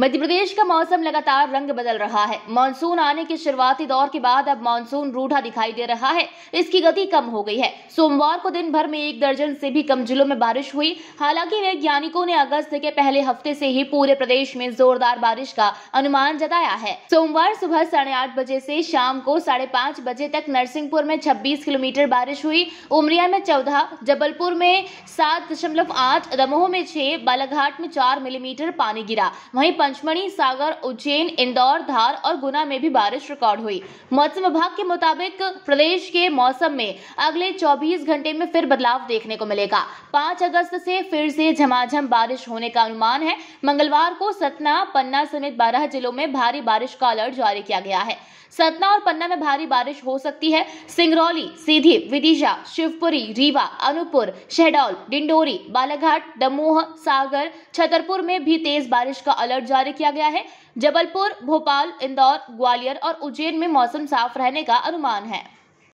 मध्य प्रदेश का मौसम लगातार रंग बदल रहा है मानसून आने के शुरुआती दौर के बाद अब मानसून रूढ़ा दिखाई दे रहा है इसकी गति कम हो गई है सोमवार को दिन भर में एक दर्जन से भी कम जिलों में बारिश हुई हालांकि वैज्ञानिकों ने अगस्त के पहले हफ्ते से ही पूरे प्रदेश में जोरदार बारिश का अनुमान जताया है सोमवार सुबह साढ़े आठ बजे से शाम को साढ़े पाँच बजे तक नरसिंहपुर में छब्बीस किलोमीटर बारिश हुई उमरिया में चौदह जबलपुर में सात दशमलव आठ दमोह में छह बालाघाट में चार मिलीमीटर पानी गिरा वहीं पंचमणी सागर उज्जैन इंदौर धार और गुना में भी बारिश रिकॉर्ड हुई मौसम विभाग के मुताबिक प्रदेश के मौसम में अगले 24 घंटे में फिर बदलाव देखने को मिलेगा 5 अगस्त से फिर से झमाझम बारिश होने का अनुमान है मंगलवार को सतना पन्ना समेत बारह जिलों में भारी बारिश का अलर्ट जारी किया गया है सतना और पन्ना में भारी बारिश हो सकती है सिंगरौली सीधी विदिशा शिवपुरी रीवा अनूपपुर शहडोल डिंडोरी बालाघाट दमोह सागर छतरपुर में भी तेज बारिश का अलर्ट जारी जारी किया गया है जबलपुर भोपाल इंदौर ग्वालियर और उज्जैन में मौसम साफ रहने का अनुमान है